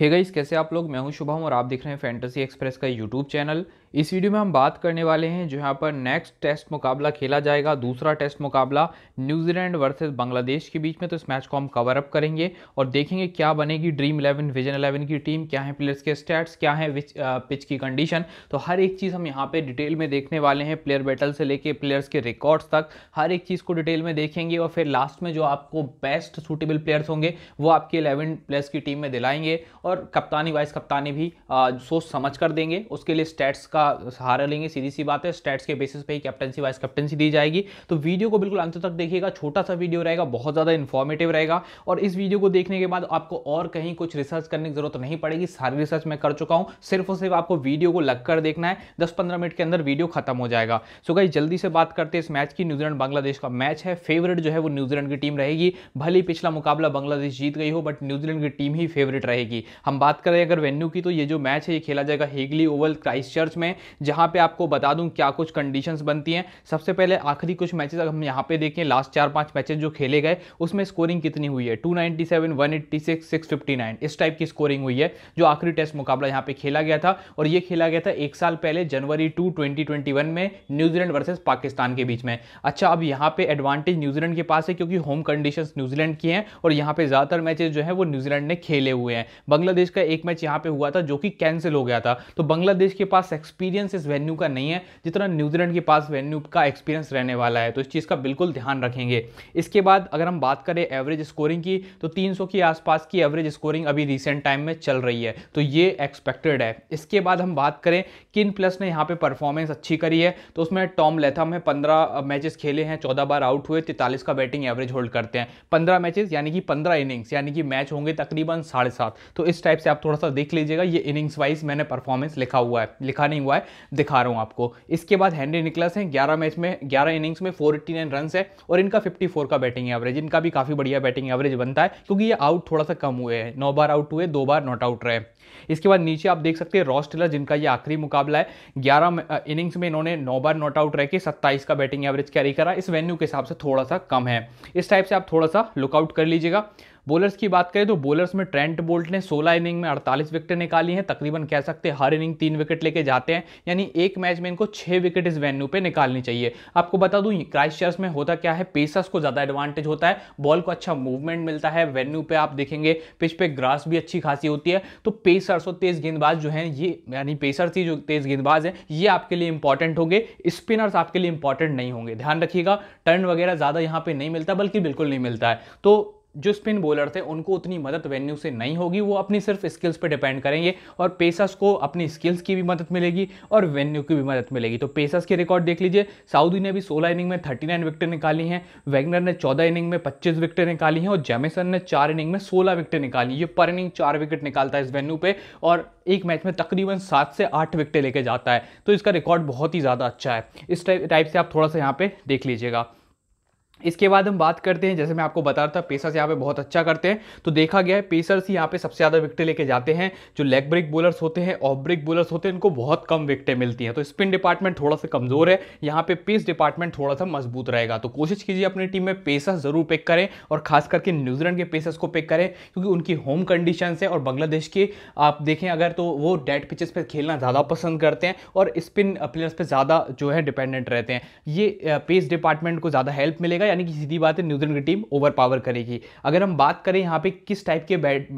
hey guys कैसे आप लोग मैं हूं शुभम और आप देख रहे हैं फैंटेसी एक्सप्रेस का यूट्यूब चैनल इस वीडियो में हम बात करने वाले हैं जो यहाँ पर नेक्स्ट टेस्ट मुकाबला खेला जाएगा दूसरा टेस्ट मुकाबला न्यूजीलैंड वर्सेस बांग्लादेश के बीच में तो इस मैच को हम कवर अप करेंगे और देखेंगे क्या बनेगी ड्रीम इलेवन विजन इलेवन की टीम क्या है प्लेयर्स के स्टैट्स क्या है विच पिच की कंडीशन तो हर एक चीज़ हम यहाँ पर डिटेल में देखने वाले हैं प्लेयर बैटल से लेके प्लेयर्स के रिकॉर्ड्स तक हर एक चीज़ को डिटेल में देखेंगे और फिर लास्ट में जो आपको बेस्ट सूटेबल प्लेयर्स होंगे वो आपके इलेवन प्लेयर्स की टीम में दिलाएंगे और कप्तानी वाइस कप्तानी भी uh, सोच समझ कर देंगे उसके लिए स्टैट्स का का सहारा लेंगे सीधी सी बात है स्टेट्स के बेसिस पे ही कैप्टनसी वाइस कैप्टनसी दी जाएगी तो वीडियो को बिल्कुल अंत तक देखिएगा छोटा सा वीडियो रहेगा बहुत ज़्यादा इन्फॉर्मेटिव रहेगा और इस वीडियो को देखने के बाद आपको और कहीं कुछ रिसर्च करने की जरूरत नहीं पड़ेगी सारी रिसर्च मैं कर चुका हूँ सिर्फ और सिर्फ आपको वीडियो को लग देखना है दस पंद्रह मिनट के अंदर वीडियो खत्म हो जाएगा सो कहीं जल्दी से बात करते इस मैच की न्यूजीलैंड बांग्लादेश का मैच है फेवरेट जो है वो न्यूजीलैंड की टीम रहेगी भले पिछला मुकाबला बांग्लादेश जीत गई हो बट न्यूजीलैंड की टीम ही फेवरेट रहेगी हम बात करें अगर वेन्यू की तो ये जो मैच है ये खेला जाएगा हेगली ओवल क्राइस्ट चर्च में में जहां पे आपको बता दूं क्या कुछ कंडीशंस बनती हैं सबसे पहले आखिरी कुछ मैचेस अगर हम यहां पे देखें लास्ट चार पांच मैचेस जो खेले गए उसमें स्कोरिंग कितनी हुई है 297 186 659 इस टाइप की स्कोरिंग हुई है जो आखिरी टेस्ट मुकाबला यहाँ पे खेला गया था और ये खेला गया था एक साल पहले जनवरी टू ट्वेंटी में न्यूजीलैंड वर्सेज पाकिस्तान के बीच में अच्छा अब यहाँ पे एडवांटेज न्यूजीलैंड के पास है क्योंकि होम कंडीशन न्यूजीलैंड की है और यहाँ पे ज़्यादातर मैचेज जो है वो न्यूजीलैंड ने खेले हुए हैं बांग्लादेश का एक मैच यहाँ पे हुआ था जो कि कैंसिल हो गया था तो बांग्लादेश के पास एक्सपीरियंस इस वेन्यू का नहीं है जितना न्यूजीलैंड के पास वेन्यू का एक्सपीरियंस रहने वाला है तो इस चीज़ का बिल्कुल ध्यान रखेंगे इसके बाद अगर हम बात करें एवरेज स्कोरिंग की तो 300 के आसपास की एवरेज स्कोरिंग अभी रिसेंट टाइम में चल रही है तो ये एक्सपेक्टेड है इसके बाद हम बात करें किन प्लस ने यहाँ परफॉर्मेंस अच्छी करी है तो उसमें टॉम लेथम है पंद्रह मैचेस खेले हैं चौदह बार आउट हुए तैतालीस का बैटिंग एवरेज होल्ड करते हैं पंद्रह मैचेस यानी कि पंद्रह इनिंग्स यानी कि मैच होंगे तकरीबन साढ़े सात तो इस टाइप से आप थोड़ा सा देख लीजिएगा ये इनिंग्स वाइज मैंने परफॉर्मेंस लिखा हुआ है लिखा नहीं हुआ है दिखा रहा हूँ आपको इसके बाद हेनरी निकलस हैं ग्यारह मैच में ग्यारह इनिंग्स में फोर एट्टी नाइन रन है और इनका फिफ्टी फोर का बैटिंग एवरेज इनका भी काफ़ी बढ़िया बैटिंग एवरेज बनता है क्योंकि ये आउट थोड़ा सा कम हुए हैं नौ बार आउट हुए दो बार नॉट आउट रहे इसके बाद नीचे आप देख सकते हैं रॉस टेलर जिनका ये आखिरी मुकाबला है ग्यारह इनिंग्स में इन्होंने नौ बार नॉट आउट रह के सत्ताईस का बैटिंग एवरेज कैरी करा इस वेन्यू के हिसाब से थोड़ा सा कम है इस टाइप से आप थोड़ा सा लुकआउट कर लीजिएगा बॉलर्स की बात करें तो बॉलर्स में ट्रेंट बोल्ट ने 16 इनिंग में 48 विकेटें निकाली हैं तकरीबन कह सकते हैं हर इनिंग तीन विकेट लेके जाते हैं यानी एक मैच में इनको छः विकेट इस वेन्यू पे निकालनी चाहिए आपको बता दूँ चर्स में होता क्या है पेसर्स को ज़्यादा एडवांटेज होता है बॉल को अच्छा मूवमेंट मिलता है वेन्यू पे आप देखेंगे पिच पे ग्रास भी अच्छी खासी होती है तो पेसर्स और तेज़ गेंदबाज जो हैं ये यानी पेसर्स ही जो तेज़ गेंदबाज हैं ये आपके लिए इंपॉर्टेंट होंगे स्पिनर्स आपके लिए इंपॉर्टेंट नहीं होंगे ध्यान रखिएगा टर्न वगैरह ज़्यादा यहाँ पर नहीं मिलता बल्कि बिल्कुल नहीं मिलता है तो जो स्पिन बॉलर थे उनको उतनी मदद वेन्यू से नहीं होगी वो अपनी सिर्फ स्किल्स पे डिपेंड करेंगे और पेसर्स को अपनी स्किल्स की भी मदद मिलेगी और वेन्यू की भी मदद मिलेगी तो पेसर्स के रिकॉर्ड देख लीजिए साउदी ने भी सोलह इनिंग में थर्टी नाइन विकटें निकाली हैं वैगनर ने चौदह इनिंग में पच्चीस विकटें निकाली हैं और जैमिसन ने चार इनिंग में सोलह विकटें निकाली ये पर इनिंग चार विकेट निकालता है इस वेन्यू पर और एक मैच में तकरीबन सात से आठ विकटें लेके जाता है तो इसका रिकॉर्ड बहुत ही ज़्यादा अच्छा है इस टाइप से आप थोड़ा सा यहाँ पर देख लीजिएगा इसके बाद हम बात करते हैं जैसे मैं आपको बता रहा था पेसर्स यहाँ पे बहुत अच्छा करते हैं तो देखा गया है पेसर्स यहाँ पे सबसे ज़्यादा विकटें लेके जाते हैं जो लेग ब्रेक बोलर्स होते हैं ऑफ ब्रेक बोलर्स होते हैं इनको बहुत कम विकटें मिलती हैं तो स्पिन डिपार्टमेंट थोड़ा सा कमज़ोर है यहाँ पे पेस डिपार्टमेंट थोड़ा सा मजबूत रहेगा तो कोशिश कीजिए अपनी टीम में पेसर्स ज़रूर पिक करें और खास करके न्यूजीलैंड के पेसर्स को पिक करें क्योंकि उनकी होम कंडीशन है और बांग्लादेश के आप देखें अगर तो वो डेड पिचेस पर खेलना ज़्यादा पसंद करते हैं और स्पिन प्लेयर्स पर ज़्यादा जो है डिपेंडेंट रहते हैं ये पेस डिपार्टमेंट को ज़्यादा हेल्प मिलेगा यानी कि सीधी बात है न्यूजीलैंड की टीम ओवर पावर करेगी अगर हम बात करें यहाँ पे किस टाइप के बैट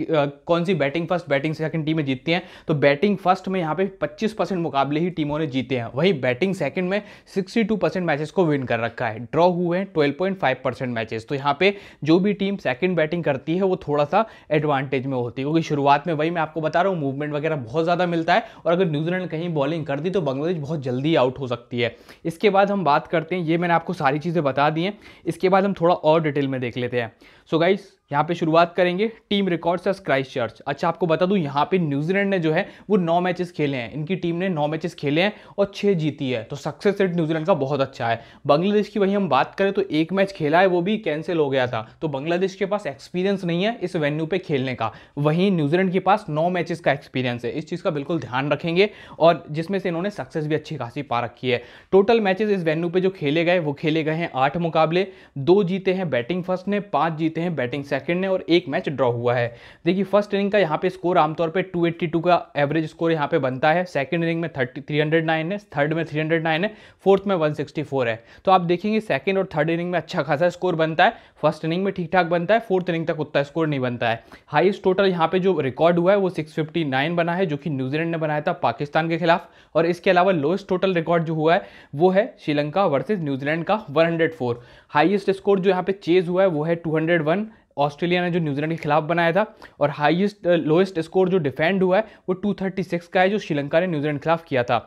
कौन सी बैटिंग फर्स्ट बैटिंग सेकंड टीमें जीतती हैं तो बैटिंग फर्स्ट में यहाँ पे 25 परसेंट मुकाबले ही टीमों ने जीते हैं वहीं बैटिंग सेकंड में 62 परसेंट मैचेस को विन कर रखा है ड्रॉ हुए हैं 12.5 परसेंट मैचेस तो यहाँ पे जो भी टीम सेकंड बैटिंग करती है वो थोड़ा सा एडवांटेज में होती है क्योंकि शुरुआत में वही मैं आपको बता रहा हूँ मूवमेंट वगैरह बहुत ज़्यादा मिलता है और अगर न्यूजीलैंड कहीं बॉलिंग कर दी तो बांग्लादेश बहुत जल्दी आउट हो सकती है इसके बाद हम बात करते हैं ये मैंने आपको सारी चीज़ें बता दी हैं इसके बाद हम थोड़ा और डिटेल में देख लेते हैं सो गाइस यहाँ पे शुरुआत करेंगे टीम रिकॉर्ड एस क्राइस्ट चर्च अच्छा आपको बता दूं यहाँ पे न्यूजीलैंड ने जो है वो नौ मैचेस खेले हैं इनकी टीम ने नौ मैचेस खेले हैं और छः जीती है तो सक्सेस रेट न्यूजीलैंड का बहुत अच्छा है बांग्लादेश की वही हम बात करें तो एक मैच खेला है वो भी कैंसिल हो गया था तो बांग्लादेश के पास एक्सपीरियंस नहीं है इस वेन्यू पर खेलने का वहीं न्यूजीलैंड के पास नौ मैचेस का एक्सपीरियंस है इस चीज़ का बिल्कुल ध्यान रखेंगे और जिसमें से इन्होंने सक्सेस भी अच्छी खासी पा रखी है टोटल मैचेज इस वेन्यू पर जो खेले गए वो खेले गए हैं आठ मुकाबले दो जीते हैं बैटिंग फर्स्ट ने पाँच जीते जीते हैं बैटिंग सेकंड ने और एक मैच ड्रॉ हुआ है देखिए फर्स्ट इनिंग का यहाँ पे स्कोर आमतौर पे 282 का एवरेज स्कोर यहाँ पे बनता है सेकंड इनिंग में थर्टी थ्री है थर्ड में 309 है फोर्थ में 164 है तो आप देखेंगे सेकंड और थर्ड इनिंग में अच्छा खासा स्कोर बनता है फर्स्ट इनिंग में ठीक ठाक बनता है फोर्थ इनिंग तक उतना स्कोर नहीं बनता है हाइस्ट टोटल यहाँ पे जो रिकॉर्ड हुआ है वो सिक्स बना है जो कि न्यूजीलैंड ने बनाया था पाकिस्तान के खिलाफ और इसके अलावा लोएस्ट टोटल रिकॉर्ड जो हुआ है वो है श्रीलंका वर्सेज न्यूजीलैंड का वन हाईएस्ट स्कोर जो यहाँ पे चेज हुआ है वो है वन ऑस्ट्रेलिया ने जो न्यूजीलैंड के खिलाफ बनाया था और हाईएस्ट लोएस्ट स्कोर जो डिफेंड हुआ है वो 236 का है जो श्रीलंका ने न्यूजीलैंड के खिलाफ किया था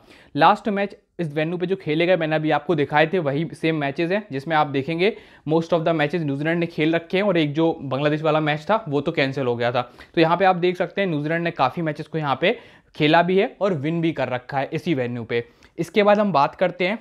लास्ट मैच इस वेन्यू पे जो खेले गए मैंने अभी आपको दिखाए थे वही सेम मैचेस हैं जिसमें आप देखेंगे most of the matches New Zealand ने खेल रखे हैं और एक जो बांग्लादेश वाला मैच था वो तो कैंसिल हो गया था तो यहाँ पर आप देख सकते हैं न्यूजीलैंड ने काफ़ी मैचेस को यहाँ पर खेला भी है और विन भी कर रखा है इसी वेन्यू पर इसके बाद हम बात करते हैं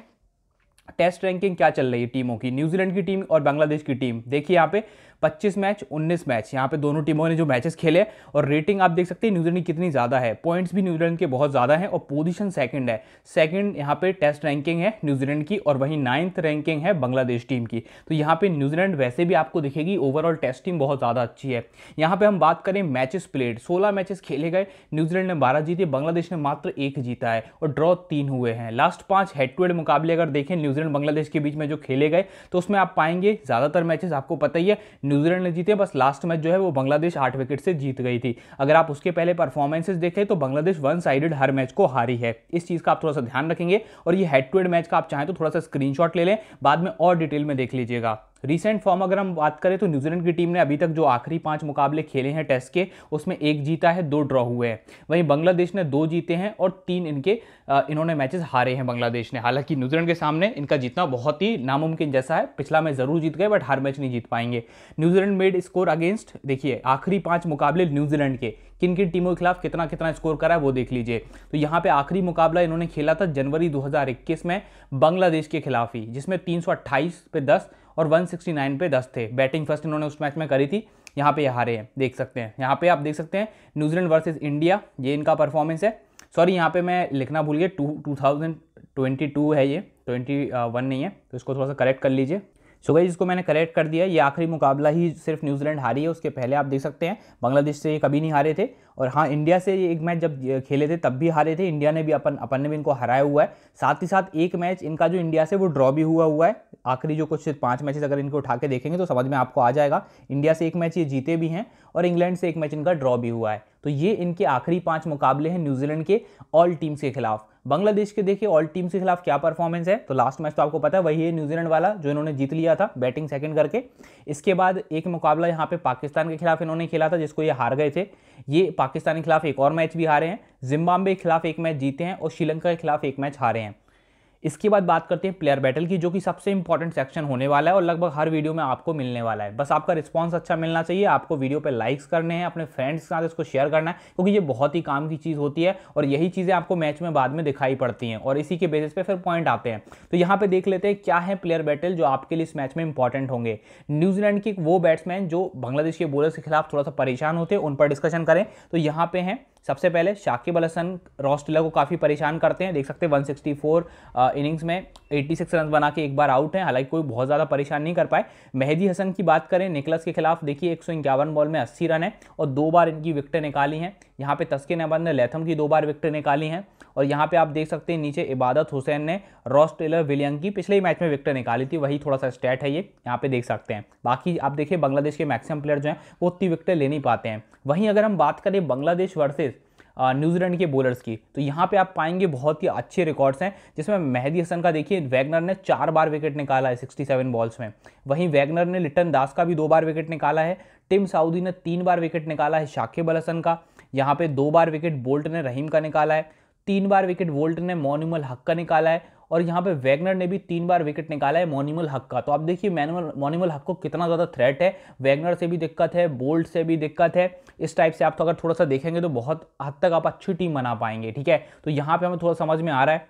टेस्ट रैंकिंग क्या चल रही है टीमों की न्यूजीलैंड की टीम और बांग्लादेश की टीम देखिए यहाँ पे पच्चीस मैच उन्नीस मैच यहाँ पे दोनों टीमों ने जो मैचेस खेले और रेटिंग आप देख सकते हैं न्यूजीलैंड की कितनी ज़्यादा है पॉइंट्स भी न्यूजीलैंड के बहुत ज़्यादा हैं और पोजीशन सेकंड है सेकंड यहाँ पे टेस्ट रैंकिंग है न्यूजीलैंड की और वहीं नाइन्थ रैंकिंग है बांग्लादेश टीम की तो यहाँ पे न्यूजीलैंड वैसे भी आपको दिखेगी ओवरऑल टेस्ट टीम बहुत ज़्यादा अच्छी है यहाँ पे हम बात करें मैचेस प्लेड सोलह मैचेस खेले गए न्यूजीलैंड ने बारह जीते बांग्लादेश ने मात्र एक जीता है और ड्रॉ तीन हुए हैं लास्ट पांच हेड टू हेड मुकाबले अगर देखें न्यूजीलैंड बांग्लादेश के बीच में जो खेले गए तो उसमें आप पाएंगे ज़्यादातर मैचेस आपको पता ही है न्यूजीलैंड ने जीते बस लास्ट मैच जो है वो बांग्लादेश आठ विकेट से जीत गई थी अगर आप उसके पहले परफॉर्मेंसेज देखें तो बांग्लादेश वन साइडेड हर मैच को हारी है इस चीज़ का आप थोड़ा सा ध्यान रखेंगे और ये हेड टू हेड मैच का आप चाहें तो थोड़ा सा स्क्रीनशॉट ले लें बाद में और डिटेल में देख लीजिएगा रिसेंट फॉर्म अगर हम बात करें तो न्यूजीलैंड की टीम ने अभी तक जो आखिरी पांच मुकाबले खेले हैं टेस्ट के उसमें एक जीता है दो ड्रॉ हुए हैं वहीं बांग्लादेश ने दो जीते हैं और तीन इनके इन्होंने मैचेस हारे हैं बांग्लादेश ने हालांकि न्यूजीलैंड के सामने इनका जीतना बहुत ही नामुमकिन जैसा है पिछला मैच जरूर जीत गए बट हर मैच नहीं जीत पाएंगे न्यूजीलैंड मेड स्कोर अगेंस्ट देखिए आखिरी पाँच मुकाबले न्यूजीलैंड के किन किन टीमों के खिलाफ कितना कितना स्कोर करा है वो देख लीजिए तो यहाँ पे आखिरी मुकाबला इन्होंने खेला था जनवरी 2021 में बांग्लादेश के खिलाफ ही जिसमें तीन पे 10 और 169 पे 10 थे बैटिंग फर्स्ट इन्होंने उस मैच में करी थी यहाँ पे ये हारे हैं देख सकते हैं यहाँ पे आप देख सकते हैं न्यूजीलैंड वर्सेज इंडिया ये इनका परफॉर्मेंस है सॉरी यहाँ पे मैं लिखना भूल गया two two thousand twenty two है ये ट्वेंटी वन नहीं है तो इसको थोड़ा सा करेक्ट कर लीजिए सो गई इसको मैंने करेक्ट कर दिया ये आखिरी मुकाबला ही सिर्फ न्यूजीलैंड हारी है उसके पहले आप देख सकते हैं बांग्लादेश से ये कभी नहीं हारे थे और हाँ इंडिया से ये एक मैच जब खेले थे तब भी हारे थे इंडिया ने भी अपन अपन ने भी इनको हराया हुआ है साथ ही साथ एक मैच इनका जो इंडिया से वो ड्रॉ भी हुआ हुआ है आखिरी जो कुछ पाँच मैचेस अगर इनको उठा के देखेंगे तो समझ में आपको आ जाएगा इंडिया से एक मैच ये जीते भी हैं और इंग्लैंड से एक मैच इनका ड्रॉ भी हुआ है तो ये इनके आखिरी पाँच मुकाबले हैं न्यूजीलैंड के ऑल टीम्स के खिलाफ बांग्लादेश के देखिए ऑल टीम के खिलाफ क्या परफॉर्मेंस है तो लास्ट मैच तो आपको पता है वही है न्यूजीलैंड वाला जो इन्होंने जीत लिया था बैटिंग सेकंड करके इसके बाद एक मुकाबला यहाँ पे पाकिस्तान के खिलाफ इन्होंने खेला था जिसको ये हार गए थे ये पाकिस्तान के खिलाफ एक और मैच भी हारे हैं जिम्बाब्वे के खिलाफ एक मैच जीते हैं और श्रीलंका के खिलाफ एक मैच हारे हैं इसके बाद बात करते हैं प्लेयर बैटल की जो कि सबसे इंपॉर्टेंट सेक्शन होने वाला है और लगभग हर वीडियो में आपको मिलने वाला है बस आपका रिस्पॉन्स अच्छा मिलना चाहिए आपको वीडियो पे लाइक्स करने हैं अपने फ्रेंड्स के साथ इसको शेयर करना है क्योंकि ये बहुत ही काम की चीज़ होती है और यही चीज़ें आपको मैच में बाद में दिखाई पड़ती हैं और इसी के बेसिस पे फिर पॉइंट आते हैं तो यहाँ पर देख लेते हैं क्या है प्लेयर बैटल जो आपके लिए इस मैच में इंपॉर्टेंट होंगे न्यूजीलैंड के वो बैट्समैन जो बांग्लादेश के बॉलर के खिलाफ थोड़ा सा परेशान होते हैं उन पर डिस्कशन करें तो यहाँ पे हैं सबसे पहले शाकिब अल हसन रॉस्टिला को काफ़ी परेशान करते हैं देख सकते हैं 164 इनिंग्स में 86 रन बना के एक बार आउट हैं हालांकि कोई बहुत ज़्यादा परेशान नहीं कर पाए मेहदी हसन की बात करें निकलस के खिलाफ देखिए एक बॉल में अस्सी रन है और दो बार इनकी विकटें निकाली हैं यहाँ पे तस्के अहमद ने लेथम की दो बार विकटें निकाली हैं और यहाँ पर आप देख सकते हैं नीचे इबादत हुसैन ने रॉस्टिलर विलियन विलियम की पिछले ही मैच में विकटें निकाली थी वही थोड़ा सा स्टैट है ये यहाँ पर देख सकते हैं बाकी आप देखिए बांग्लादेश के मैक्सिमम प्लेयर जो हैं वो उतनी विकटें ले नहीं पाते हैं वहीं अगर हम बात करें बांग्लादेश वर्सेज न्यूजीलैंड के बॉलर्स की तो यहाँ पे आप पाएंगे बहुत ही अच्छे रिकॉर्ड्स हैं जिसमें मेहदी हसन का देखिए वैगनर ने चार बार विकेट निकाला है 67 बॉल्स में वहीं वैगनर ने लिटन दास का भी दो बार विकेट निकाला है टिम साउदी ने तीन बार विकेट निकाला है शाकिब अल हसन का यहाँ पर दो बार विकेट बोल्ट ने रहीम का निकाला है तीन बार विकेट वोल्ट ने मोनिमल हक का निकाला है और यहाँ पे वैगनर ने भी तीन बार विकेट निकाला है मोनिमल हक का तो आप देखिए मैनुअल मोनिमल हक को कितना ज़्यादा थ्रेट है वैगनर से भी दिक्कत है बोल्ट से भी दिक्कत है इस टाइप से आप तो अगर थोड़ा सा देखेंगे तो बहुत हद तक आप अच्छी टीम बना पाएंगे ठीक है तो यहाँ पर हमें थोड़ा समझ में आ रहा है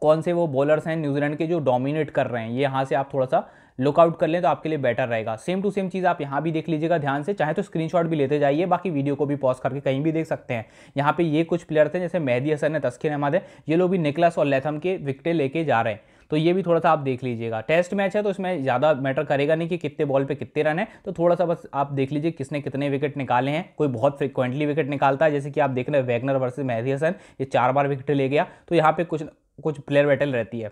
कौन से वो बॉलर्स हैं न्यूजीलैंड के जो डोमिनेट कर रहे हैं ये यहाँ से आप थोड़ा सा लुकआउट कर लें तो आपके लिए बेटर रहेगा सेम टू सेम चीज़ आप यहाँ भी देख लीजिएगा ध्यान से चाहे तो स्क्रीनशॉट भी लेते जाइए बाकी वीडियो को भी पॉज करके कहीं भी देख सकते हैं यहाँ पे ये कुछ प्लेयर थे जैसे मेहदी हसन है तस्किन अहमद है ये लोग भी निकलस और लेथम के विकटे लेके जा रहे हैं तो ये भी थोड़ा सा आप देख लीजिएगा टेस्ट मैच है तो इसमें ज़्यादा मैटर करेगा नहीं कि कितने बॉल पे कितने रन है तो थोड़ा सा बस आप देख लीजिए किसने कितने विकेट निकाले हैं कोई बहुत फ्रिक्वेंटली विकेट निकालता है जैसे कि आप देख रहे हैं वैगनर वर्सेज मेहदी हसन ये चार बार विकेट ले गया तो यहाँ पर कुछ कुछ प्लेयर बैटल रहती है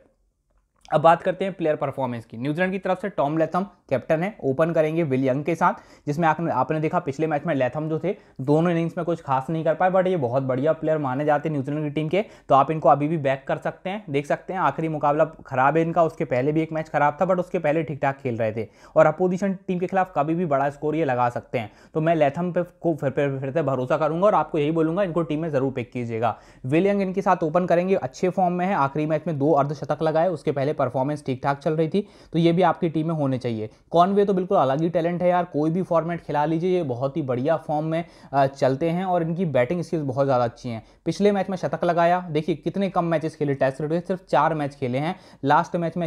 अब बात करते हैं प्लेयर परफॉर्मेंस की न्यूजीलैंड की तरफ से टॉम लेथम कैप्टन है ओपन करेंगे विल यंग के साथ जिसमें आपने आपने देखा पिछले मैच में लेथम जो थे दोनों इनिंग्स में कुछ खास नहीं कर पाए बट ये बहुत बढ़िया प्लेयर माने जाते हैं न्यूजीलैंड की टीम के तो आप इनको अभी भी बैक कर सकते हैं देख सकते हैं आखिरी मुकाबला खराब है इनका उसके पहले भी एक मैच खराब था बट उसके पहले ठीक ठाक खेल रहे थे और अपोजिशन टीम के खिलाफ कभी भी बड़ा स्कोर ये लगा सकते हैं तो मैं लेथम पे को फिर फिर से भरोसा करूंगा और आपको यही बोलूंगा इनको टीम में ज़रूर पिक कीजिएगा विल यंग इनके साथ ओपन करेंगे अच्छे फॉर्म में है आखिरी मैच में दो अर्धशतक लगाए उसके पहले परफॉर्मेंस ठीक ठाक चल रही थी तो ये भी आपकी टीम में होने चाहिए कॉनवे तो बिल्कुल अलग ही टैलेंट है यार कोई भी फॉर्मेट खिला लीजिए ये बहुत ही बढ़िया फॉर्म में चलते हैं और इनकी बैटिंग स्किल्स बहुत ज़्यादा अच्छी हैं पिछले मैच में शतक लगाया देखिए कितने कम मैचेस खेले टेस्ट क्रिकेट सिर्फ चार मैच खेले हैं लास्ट मैच में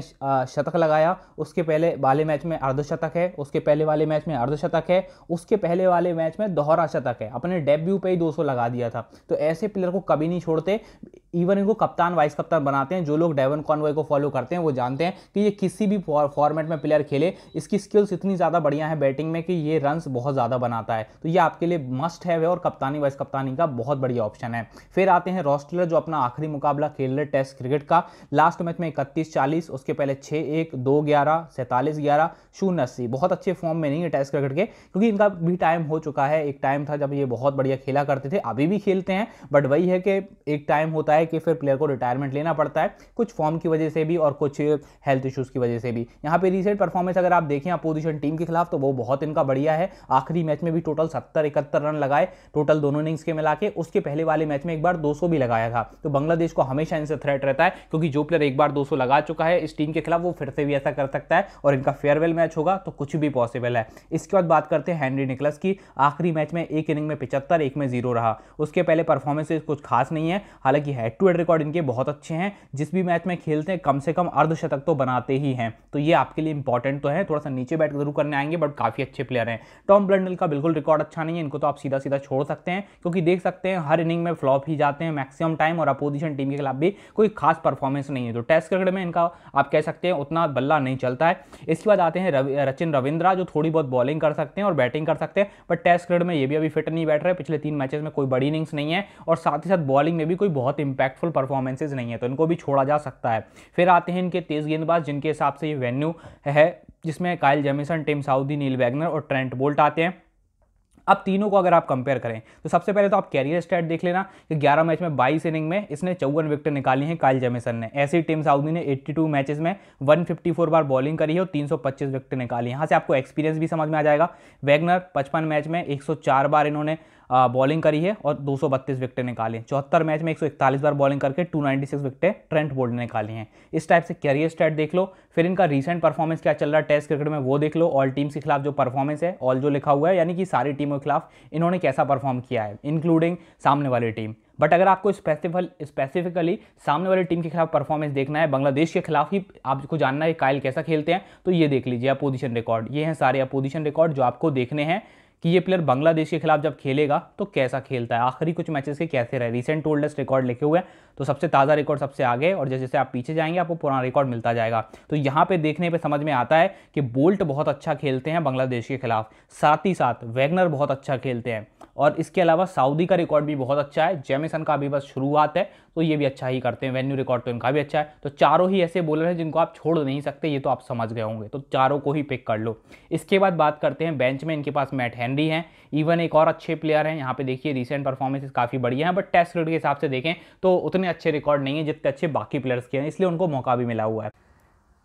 शतक लगाया उसके पहले वाले मैच में अर्धशतक है उसके पहले वाले मैच में अर्धशतक है उसके पहले वाले मैच में दोहरा शतक है अपने डेब्यू पर ही दो लगा दिया था तो ऐसे प्लेयर को कभी नहीं छोड़ते इवन इनको कप्तान वाइस कप्तान बनाते हैं जो लोग डेवन कॉनवे को फॉलो करते हैं वो जानते हैं कि ये किसी भी फॉर्मेट में प्लेयर खेले इसकी स्किल्स इतनी ज़्यादा बढ़िया है बैटिंग में कि ये रन बहुत ज़्यादा बनाता है तो ये आपके लिए मस्ट हैव है और कप्तानी वाइस कप्तानी का बहुत बढ़िया ऑप्शन है फिर आते हैं रॉस्टलर जो अपना आखिरी मुकाबला खेल रहे टेस्ट क्रिकेट का लास्ट मैच में इकतीस चालीस उसके पहले छः एक दो ग्यारह सैंतालीस ग्यारह शून्य अस्सी बहुत अच्छे फॉर्म में नहीं है टेस्ट क्रिकेट के क्योंकि इनका भी टाइम हो चुका है एक टाइम था जब ये बहुत बढ़िया खेला करते थे अभी भी खेलते हैं बट वही है कि एक टाइम होता है है कि फिर प्लेयर को रिटायरमेंट लेना पड़ता है कुछ फॉर्म की वजह से भी और कुछ हेल्थ इशूज़ की वजह से भी यहाँ पर रिसेंट परफॉर्मेंस अगर आप देखें अपोजिशन टीम के खिलाफ तो वो बहुत इनका बढ़िया है आखिरी मैच में भी टोटल सत्तर इकहत्तर रन लगाए टोटल दोनों इनिंग्स के मिला के उसके पहले वाले मैच में एक बार दो भी लगाया था तो बांग्लादेश को हमेशा इनसे थ्रेट रहता है क्योंकि जो प्लेयर एक बार दो लगा चुका है इस टीम के खिलाफ वो फिर से भी ऐसा कर सकता है और इनका फेयरवेल मैच होगा तो कुछ भी पॉसिबल है इसके बाद बात करते हैं हैंनरी निकलस की आखिरी मैच में एक इनिंग में पिचहत्तर एक में जीरो रहा उसके पहले परफॉर्मेंस कुछ खास नहीं है हालांकि head head to head record इनके बहुत अच्छे हैं जिस भी मैच में खेलते हैं कम से कम अर्धशतक तो बनाते ही हैं तो ये आपके लिए इंपॉर्टेंट तो है थोड़ा सा नीचे बैट जरूर करने आएंगे बट काफ़ी अच्छे प्लेयर हैं टॉम ब्लंडल का बिल्कुल रिकॉर्ड अच्छा नहीं है इनको तो आप सीधा सीधा छोड़ सकते हैं क्योंकि देख सकते हैं हर इनिंग में फ्लॉप ही जाते हैं मैक्सिमम टाइम और अपोजिशन टीम के खिलाफ भी कोई खास परफॉर्मेंस नहीं है तो टेस्ट क्रिकेट में इनका आप कह सकते हैं उतना बल्ला नहीं चलता है इसके बाद आते हैं रचिन रविंद्रा जो थोड़ी बहुत बॉलिंग कर सकते हैं और बैटिंग कर सकते हैं बट टेस्ट क्रिकेट में ये भी अभी फिट नहीं बैठ रहे पिछले तीन मैचेस में कोई बड़ी इनिंग्स नहीं है और साथ ही साथ बॉलिंग में भी कोई बहुत इंपैक्टफुल परफॉर्मेंसेज नहीं है तो इनको भी छोड़ा जा सकता है फिर आते हैं इनके तेज़ गेंदबाज जिनके हिसाब से ये वेन्यू है जिसमें Kyle Jamieson Tim Southee Neil Wagner और ट्रेंट बोल्ट आते हैं अब तीनों को अगर आप कंपेयर करें तो सबसे पहले तो आप कैरियर स्टैट देख लेना कि 11 मैच में 22 इनिंग में इसने चौवन विकेट निकाली हैं काइल जेमिसन ने ऐसे ही टीम साउदी ने 82 मैचेस में 154 बार बॉलिंग करी है और 325 विकेट निकाली यहाँ से आपको एक्सपीरियंस भी समझ में आ जाएगा वैगनर 55 मैच में 104 बार इन्होंने बॉलिंग करी है और 232 बत्तीस निकाली निकाले चौहत्तर मैच में 141 बार बॉलिंग करके 296 विकेटें ट्रेंट बोल्ड ने निकाली हैं इस टाइप से कैरियर स्टैट देख लो फिर इनका रीसेंट परफॉर्मेंस क्या चल रहा है टेस्ट क्रिकेट में वो देख लो ऑल टीम्स के खिलाफ जो परफॉर्मेंस है ऑल जो लिखा हुआ है यानी कि सारी टीमों के खिलाफ इन्होंने कैसा परफॉर्म किया है इंक्लूडिंग सामने वाली टीम बट अगर आपको स्पेसिफल स्पेसिफिकली सामने वाली टीम के खिलाफ परफॉर्मेंस देखना है बांग्लादेश के खिलाफ ही आपको जानना है कायल कैसा खेलते हैं तो ये देख लीजिए अपोजिशन रिकॉर्ड ये हैं सारे अपोजिशन रिकॉर्ड जो आपको देखने हैं कि ये प्लेयर बांग्लादेश के खिलाफ जब खेलेगा तो कैसा खेलता है आखिरी कुछ मैचेस के कैसे रहे रिसेंट ओल्डेस्ट रिकॉर्ड लिखे हुए हैं तो सबसे ताज़ा रिकॉर्ड सबसे आगे और जैसे जैसे आप पीछे जाएंगे आपको पुराना रिकॉर्ड मिलता जाएगा तो यहाँ पे देखने पे समझ में आता है कि बोल्ट बहुत अच्छा खेलते हैं बांग्लादेश के खिलाफ साथ ही साथ वैगनर बहुत अच्छा खेलते हैं और इसके अलावा सऊदी का रिकॉर्ड भी बहुत अच्छा है जेमिसन का अभी बस शुरुआत है तो ये भी अच्छा ही करते हैं वेन्यू रिकॉर्ड तो इनका भी अच्छा है तो चारों ही ऐसे बोलर हैं जिनको आप छोड़ नहीं सकते ये तो आप समझ गए होंगे तो चारों को ही पिक कर लो इसके बाद बात करते हैं बेंच में इनके पास मैट है हेनरी हैं इवन एक और अच्छे प्लेयर हैं यहाँ पे देखिए रिसेंट परफॉर्मेंसेस काफ़ी बढ़िया हैं बट टेस्ट क्रिकेट के हिसाब से देखें तो उतने अच्छे रिकॉर्ड नहीं है जितने अच्छे बाकी प्लेयर्स के हैं इसलिए उनको मौका भी मिला हुआ है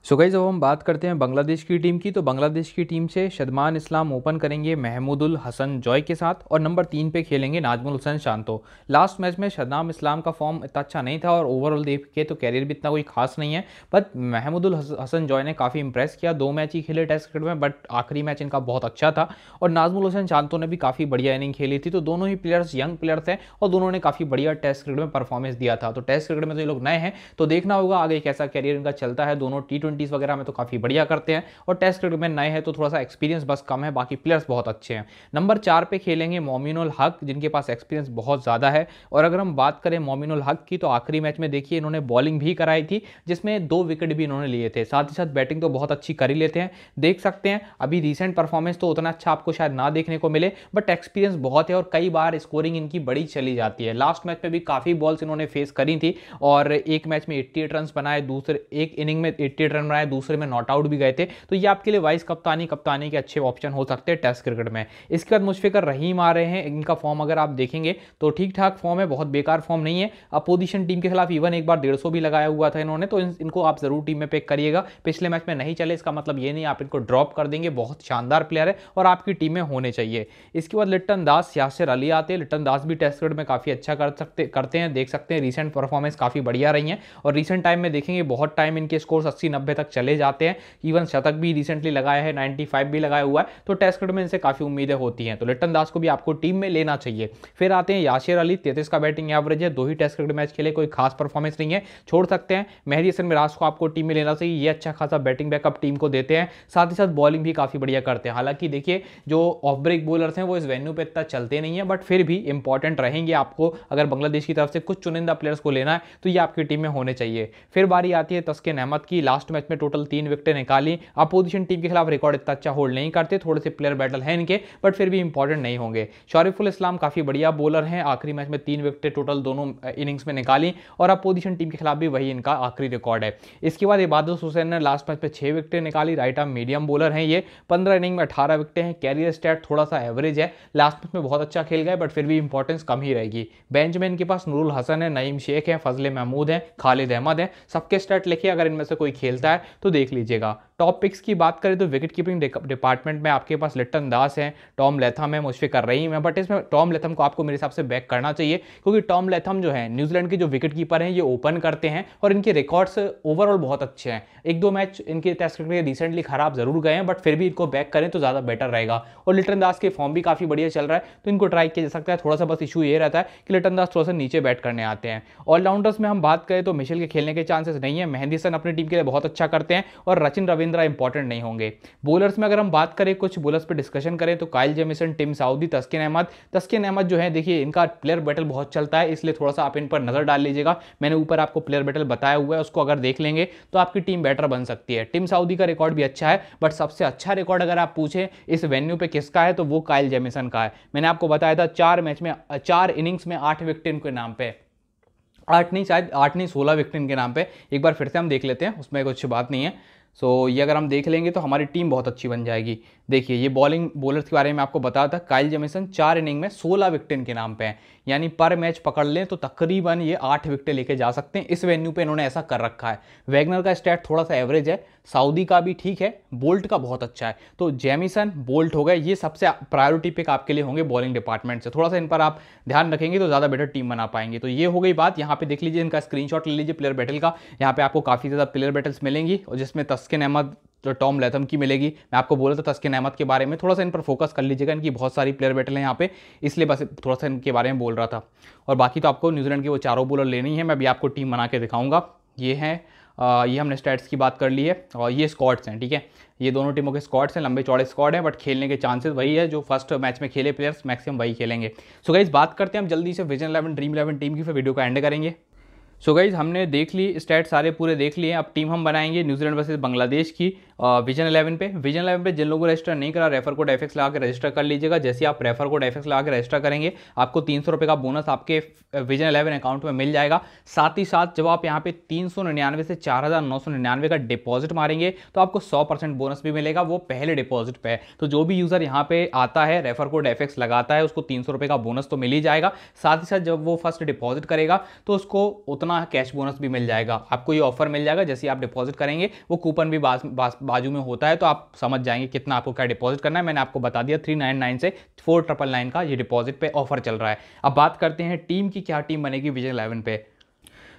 सो गई जब हम बात करते हैं बांग्लादेश की टीम की तो बांग्लादेश की टीम से शदमान इस्लाम ओपन करेंगे महमूदुल हसन जॉय के साथ और नंबर तीन पे खेलेंगे नाजमुल हसन शांतो लास्ट मैच में शदनाम इस्लाम का फॉर्म इतना अच्छा नहीं था और ओवरऑल देख के तो कैरियर भी इतना कोई खास नहीं है बट महमूदुल हसन जॉय ने काफ़ी इंप्रेस किया दो मैच ही खेले टेस्ट क्रिकेट में बट आखिरी मैच इनका बहुत अच्छा था और नाजमुल हसन शांतो ने भी काफ़ी बढ़िया इनिंग खेली थी तो दोनों ही प्लेयर्स यंग प्लेयर्स हैं और दोनों ने काफ़ी बढ़िया टेस्ट क्रिकेट में परफॉर्मेंस दिया था तो टेस्ट क्रिकेट में तो ये लोग नए हैं तो देखना होगा आगे कैसा कैरियर इनका चलता है दोनों टी ट्वेंटीज़ वगैरह में तो काफ़ी बढ़िया करते हैं और टेस्ट क्रिकेट में नए हैं तो थोड़ा सा एक्सपीरियंस बस कम है बाकी प्लेयर्स बहुत अच्छे हैं नंबर चार पे खेलेंगे मोमिनुल हक जिनके पास एक्सपीरियंस बहुत ज़्यादा है और अगर हम बात करें मोमिनुल हक की तो आखिरी मैच में देखिए इन्होंने बॉलिंग भी कराई थी जिसमें दो विकेट भी इन्होंने लिए थे साथ ही साथ बैटिंग तो बहुत अच्छी कर ही लेते हैं देख सकते हैं अभी रिसेंट परफॉर्मेंस तो उतना अच्छा आपको शायद ना देखने को मिले बट एक्सपीरियंस बहुत है और कई बार स्कोरिंग इनकी बड़ी चली जाती है लास्ट मैच में भी काफ़ी बॉल्स इन्होंने फेस करी थी और एक मैच में एट्टी रन बनाए दूसरे एक इनिंग में एट्टी रन रन बनाए दूसरे में नॉट आउट भी गए थे तो ये आपके लिए वाइस कप्तानी कप्तानी के अच्छे ऑप्शन हो सकते हैं टेस्ट क्रिकेट में इसके बाद मुशफिकर रहीम आ रहे हैं इनका फॉर्म अगर आप देखेंगे तो ठीक ठाक फॉर्म है बहुत बेकार फॉर्म नहीं है अपोजिशन टीम के खिलाफ इवन एक बार डेढ़ भी लगाया हुआ था इन्होंने तो इनको आप जरूर टीम में पिक करिएगा पिछले मैच में नहीं चले इसका मतलब ये नहीं आप इनको ड्रॉप कर देंगे बहुत शानदार प्लेयर है और आपकी टीम में होने चाहिए इसके बाद लिट्टन दास यासिर अली आते हैं लिट्टन दास भी टेस्ट क्रिकेट में काफ़ी अच्छा कर सकते करते हैं देख सकते हैं रिसेंट परफॉर्मेंस काफ़ी बढ़िया रही है और रिसेंट टाइम में देखेंगे बहुत टाइम इनके स्कोर्स अस्सी नब्बे नब्बे तक चले जाते हैं इवन शतक भी रिसेंटली लगाया है नाइन्टी भी लगाया हुआ है तो टेस्ट क्रिकेट में इनसे काफ़ी उम्मीदें होती हैं तो लिट्टन दास को भी आपको टीम में लेना चाहिए फिर आते हैं याशिर अली तेतीस का बैटिंग एवरेज है दो ही टेस्ट क्रिकेट मैच खेले कोई खास परफॉर्मेंस नहीं है छोड़ सकते हैं मेहरी हसन मिराज को आपको टीम में लेना चाहिए ये अच्छा खासा बैटिंग बैकअप टीम को देते हैं साथ ही साथ बॉलिंग भी काफ़ी बढ़िया करते हैं हालांकि देखिए जो ऑफ ब्रेक बॉलर्स हैं वो इस वेन्यू पर इतना चलते नहीं है बट फिर भी इंपॉर्टेंट रहेंगे आपको अगर बांग्लादेश की तरफ से कुछ चुनिंदा प्लेयर्स को लेना है तो ये आपकी टीम में होने चाहिए फिर बारी आती है तस्किन अहमद की लास्ट मैच मैच में टोटल तीन विकटें निकाली अपोजिशन टीम के खिलाफ रिकॉर्ड इतना अच्छा होल्ड नहीं करते थोड़े से प्लेयर बैटल हैं इनके बट फिर भी इंपॉर्टेंट नहीं होंगे शरीफुल इस्लाम काफ़ी बढ़िया बॉलर हैं आखिरी मैच में तीन विकटें टोटल दोनों इनिंग्स में निकाली और अपोजिशन टीम के खिलाफ भी वही इनका आखिरी रिकॉर्ड है इसके बाद इबादत हुसैन ने लास्ट मैच में छः विकटें निकाली राइट आर्म मीडियम बॉलर हैं ये पंद्रह इनिंग में अठारह विकटें हैं कैरियर स्टैट थोड़ा सा एवरेज है लास्ट मैच में बहुत अच्छा खेल गए बट फिर भी इंपॉर्टेंस कम ही रहेगी बेंच में इनके पास नूरुल हसन है नईम शेख है फजले महमूद हैं खालिद अहमद हैं सबके स्टैट लिखे अगर इनमें से कोई खेलता है होता है तो देख लीजिएगा टॉप पिक्स की बात करें तो विकेट कीपिंग डिपार्टमेंट में आपके पास लिट्टन दास हैं टॉम लेथम है मुश्फिक कर रही हैं बट इसमें टॉम लेथम को आपको मेरे हिसाब से बैक करना चाहिए क्योंकि टॉम लेथम जो है न्यूजीलैंड के जो विकेट कीपर हैं ये ओपन करते हैं और इनके रिकॉर्ड्स ओवरऑल बहुत अच्छे हैं एक दो मैच इनके टेस्ट क्रिकेट के रिसेंटली खराब जरूर गए हैं बट फिर भी इनको बैक करें तो ज़्यादा बेटर रहेगा और लिटन दास के फॉर्म भी काफ़ी बढ़िया चल रहा है तो इनको ट्राई किया जा सकता है थोड़ा सा बस इशू ये रहता है कि लिटन दास थोड़ा सा नीचे बैट करने आते हैं ऑलराउंडर्स में हम बात करें तो मिशेल के खेलने के चांसेस नहीं है मेहंदी सन अपनी टीम के लिए बहुत अच्छा अच्छा करते हैं और रचिन रविंद्रा इंपॉर्टेंट नहीं होंगे बोलर्स में अगर हम बात करें कुछ बोलर्स पर डिस्कशन करें तो Kyle Jamieson Tim Southee Taskin Ahmed Taskin Ahmed जो है देखिए इनका प्लेयर बैटल बहुत चलता है इसलिए थोड़ा सा आप इन पर नजर डाल लीजिएगा मैंने ऊपर आपको प्लेयर बैटल बताया हुआ है उसको अगर देख लेंगे तो आपकी टीम बेटर बन सकती है टिम साउदी का रिकॉर्ड भी अच्छा है बट सबसे अच्छा रिकॉर्ड अगर आप पूछें इस वेन्यू पे किसका है तो वो काइल जेमिसन का है मैंने आपको बताया था चार मैच में चार इनिंग्स में आठ विकेट इनके नाम पर आठ नहीं शायद आठ नहीं सोलह विकेट के नाम पे एक बार फिर से हम देख लेते हैं उसमें कुछ बात नहीं है सो so, ये अगर हम देख लेंगे तो हमारी टीम बहुत अच्छी बन जाएगी देखिए ये बॉलिंग बॉलर्स के बारे में आपको बताया था काइल जेमिसन चार इनिंग में सोलह विकटें इनके नाम पे हैं यानी पर मैच पकड़ लें तो तकरीबन ये आठ विकटें लेके जा सकते हैं इस वेन्यू पे इन्होंने ऐसा कर रखा है वैगनर का स्टैट थोड़ा सा एवरेज है साउदी का भी ठीक है बोल्ट का बहुत अच्छा है तो जेमिसन बोल्ट हो गए ये सबसे प्रायोरिटी पिक आपके लिए होंगे बॉलिंग डिपार्टमेंट से थोड़ा सा इन पर आप ध्यान रखेंगे तो ज़्यादा बेटर टीम बना पाएंगे तो ये हो गई बात यहाँ पे देख लीजिए इनका स्क्रीनशॉट ले लीजिए प्लेयर बैटल का यहाँ पे आपको काफ़ी ज़्यादा प्लेयर बैटल्स मिलेंगी और जिसमें तस्किन अहमद जो तो टॉम लेथम की मिलेगी मैं आपको बोला था तस्किन अहमद के बारे में थोड़ा सा इन पर फोकस कर लीजिएगा इनकी बहुत सारी प्लेयर बैटल है यहाँ पे इसलिए बस थोड़ा सा इनके बारे में बोल रहा था और बाकी तो आपको न्यूजीलैंड की वो चारों बॉलर लेनी है मैं भी आपको टीम बना के दिखाऊंगा ये हैं ये हमने स्टैट्स की बात कर ली है और ये स्कॉट्स हैं ठीक है ये दोनों टीमों के स्कॉट्स हैं लंबे चौड़े स्कॉड हैं बट खेलने के चांसेस वही है जो फर्स्ट मैच में खेले प्लेयर्स मैक्सिमम वही खेलेंगे सो so गाइज बात करते हैं हम जल्दी से Vision Eleven Dream Eleven team की फिर वीडियो को एंड करेंगे सो गाइज हमने देख ली स्टैट सारे पूरे देख लिए अब टीम हम बनाएंगे न्यूजीलैंड वर्सेज बांग्लादेश की विजन इलेवन पे विजन इलेवन पे जिन लोगों को रजिस्टर नहीं करा रेफर कोड एफ लगा के रजिस्टर कर लीजिएगा जैसे आप रेफर कोड एफ लगा के रजिस्टर करेंगे आपको तीन सौ का बोनस आपके विजन इलेवन अकाउंट में मिल जाएगा साथ ही साथ जब आप यहाँ पे तीन सौ निन्यानवे से चार हज़ार नौ सौ निन्यानवे का डिपॉजिट मारेंगे तो आपको सौ परसेंट बोनस भी मिलेगा वो पहले डिपॉजिट पर है तो जो भी यूज़र यहाँ पे आता है रेफर कोड एफ लगाता है उसको तीन सौ का बोनस तो मिल ही जाएगा साथ ही साथ जब वो फर्स्ट डिपॉजिट करेगा तो उसको उतना इतना कैश बोनस भी मिल जाएगा आपको ये ऑफर मिल जाएगा जैसे आप डिपॉजिट करेंगे वो कूपन भी बाज, बाज, बाजू में होता है तो आप समझ जाएंगे कितना आपको क्या डिपॉजिट करना है मैंने आपको बता दिया थ्री नाइन नाइन से फोर ट्रिपल नाइन का ये डिपॉजिट पे ऑफर चल रहा है अब बात करते हैं टीम की क्या टीम बनेगी विजय इलेवन पे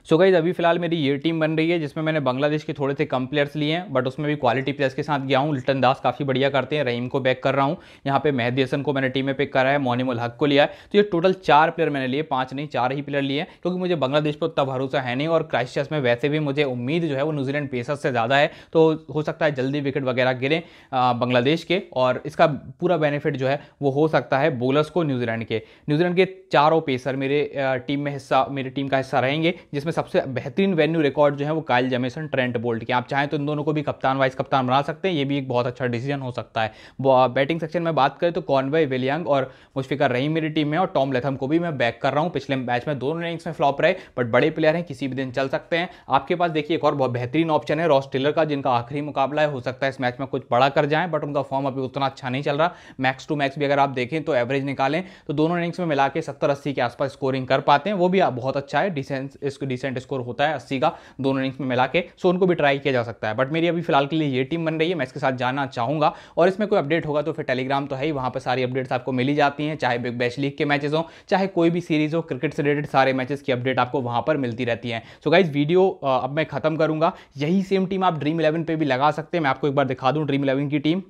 सो गाइज अभी फिलहाल मेरी ये टीम बन रही है जिसमें मैंने बांग्लादेश के थोड़े से कम प्लेयर्स लिए हैं बट उसमें भी क्वालिटी प्लेयर्स के साथ गया हूँ लिटन दास काफ़ी बढ़िया करते हैं रहीम को बैक कर रहा हूँ यहाँ पे मेहदी हसन को मैंने टीम में पिक करा है मोनिमुल हक को लिया है तो ये टोटल चार प्लेयर मैंने लिए पाँच नहीं चार ही प्लेयर लिए हैं क्योंकि मुझे बांग्लादेश पर उतना भरोसा है नहीं और क्राइस्ट में वैसे भी मुझे उम्मीद जो है वो न्यूजीलैंड पेसर्स से ज़्यादा है तो हो सकता है जल्दी विकेट वगैरह गिरे बांग्लादेश के और इसका पूरा बेनिफिट जो है वो हो सकता है बोलर्स को न्यूजीलैंड के न्यूजीलैंड के चारों पेसर मेरे टीम में हिस्सा मेरी टीम का हिस्सा रहेंगे जिसमें जिसमें सबसे बेहतरीन वेन्यू रिकॉर्ड जो है वो काइल जेमेसन ट्रेंट बोल्ट के आप चाहें तो इन दोनों को भी कप्तान वाइस कप्तान बना सकते हैं ये भी एक बहुत अच्छा डिसीजन हो सकता है बैटिंग सेक्शन में बात करें तो कॉनवे विलियंग और मुशफिका रही मेरी टीम में और टॉम लेथम को भी मैं बैक कर रहा हूँ पिछले मैच में दोनों इनिंग्स में फ्लॉप रहे बट बड़े प्लेयर हैं किसी भी दिन चल सकते हैं आपके पास देखिए एक और बहुत बेहतरीन ऑप्शन है रॉस टिलर का जिनका आखिरी मुकाबला है हो सकता है इस मैच में कुछ बड़ा कर जाए बट उनका फॉर्म अभी उतना अच्छा नहीं चल रहा मैक्स टू मैक्स भी अगर आप देखें तो एवरेज निकालें तो दोनों इनिंग्स में मिला के सत्तर अस्सी के आसपास स्कोरिंग कर पाते हैं वो भी बहुत अच्छा है डिसेंस इसको डिसेंट स्कोर होता है अस्सी का दोनों इनिंग्स में मिला के सो उनको भी ट्राई किया जा सकता है बट मेरी अभी फिलहाल के लिए ये टीम बन रही है मैं इसके साथ जाना चाहूँगा और इसमें कोई अपडेट होगा तो फिर टेलीग्राम तो है ही वहाँ पर सारी अपडेट्स आपको मिली जाती हैं चाहे बिग बैच लीग के मैचेस हों चाहे कोई भी सीरीज़ हो क्रिकेट से रिलेटेड सारे मैचेस की अपडेट आपको वहाँ पर मिलती रहती है सो गाइज वीडियो अब मैं खत्म करूँगा यही सेम टीम आप ड्रीम इलेवन पर भी लगा सकते हैं मैं आपको एक बार दिखा दूँ ड्रीम इलेवन की टीम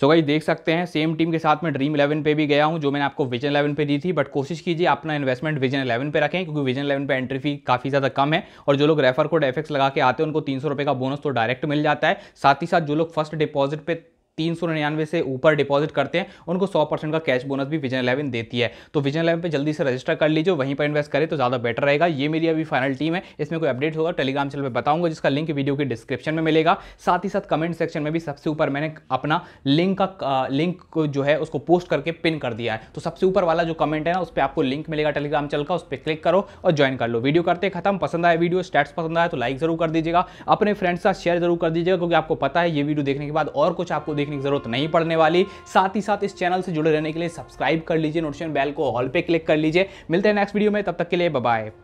सो so देख सकते हैं सेम टीम के साथ मैं ड्रीम इलेवन पे भी गया हूँ जो मैंने आपको विजन इलेवन पे दी थी बट कोशिश कीजिए अपना इन्वेस्टमेंट विजन इलेवन पे रखें क्योंकि विजन इलेवन पे एंट्री फी काफ़ी ज़्यादा कम है और जो लोग रेफर कोड एफेक्स लगा के आते हैं उनको तीन सौ का बोनस तो डायरेक्ट मिल जाता है साथ ही साथ जो लोग फर्स्ट डिपॉजिट पे तीन सौ निन्यानवे से ऊपर डिपॉजिट करते हैं उनको सौ परसेंट का कैश बोनस भी विजन इलेवन देती है तो विजन इलेवन पे जल्दी से रजिस्टर कर लीजिए वहीं पर इन्वेस्ट करें तो ज़्यादा बेटर रहेगा ये मेरी अभी फाइनल टीम है इसमें कोई अपडेट होगा टेलीग्राम चैनल पर बताऊंगा जिसका लिंक वीडियो के डिस्क्रिप्शन में मिलेगा साथ ही साथ कमेंट सेक्शन में भी सबसे ऊपर मैंने अपना लिंक का लिंक जो है उसको पोस्ट करके पिन कर दिया है तो सबसे ऊपर वाला जो कमेंट है ना उस पर आपको लिंक मिलेगा टेलीग्राम चैनल का उस पर क्लिक करो और ज्वाइन कर लो वीडियो करते खत्म पसंद आया वीडियो स्टेट्स पसंद आया तो लाइक जरूर कर दीजिएगा अपने फ्रेंड्स का शेयर जरूर कर दीजिएगा क्योंकि आपको पता है ये वीडियो देखने के बाद और कुछ आपको देखने की जरूरत नहीं पड़ने वाली साथ ही साथ इस चैनल से जुड़े रहने के लिए सब्सक्राइब कर लीजिए नोटिफिकेशन बेल को ऑल पे क्लिक कर लीजिए मिलते हैं नेक्स्ट वीडियो में तब तक के लिए बाय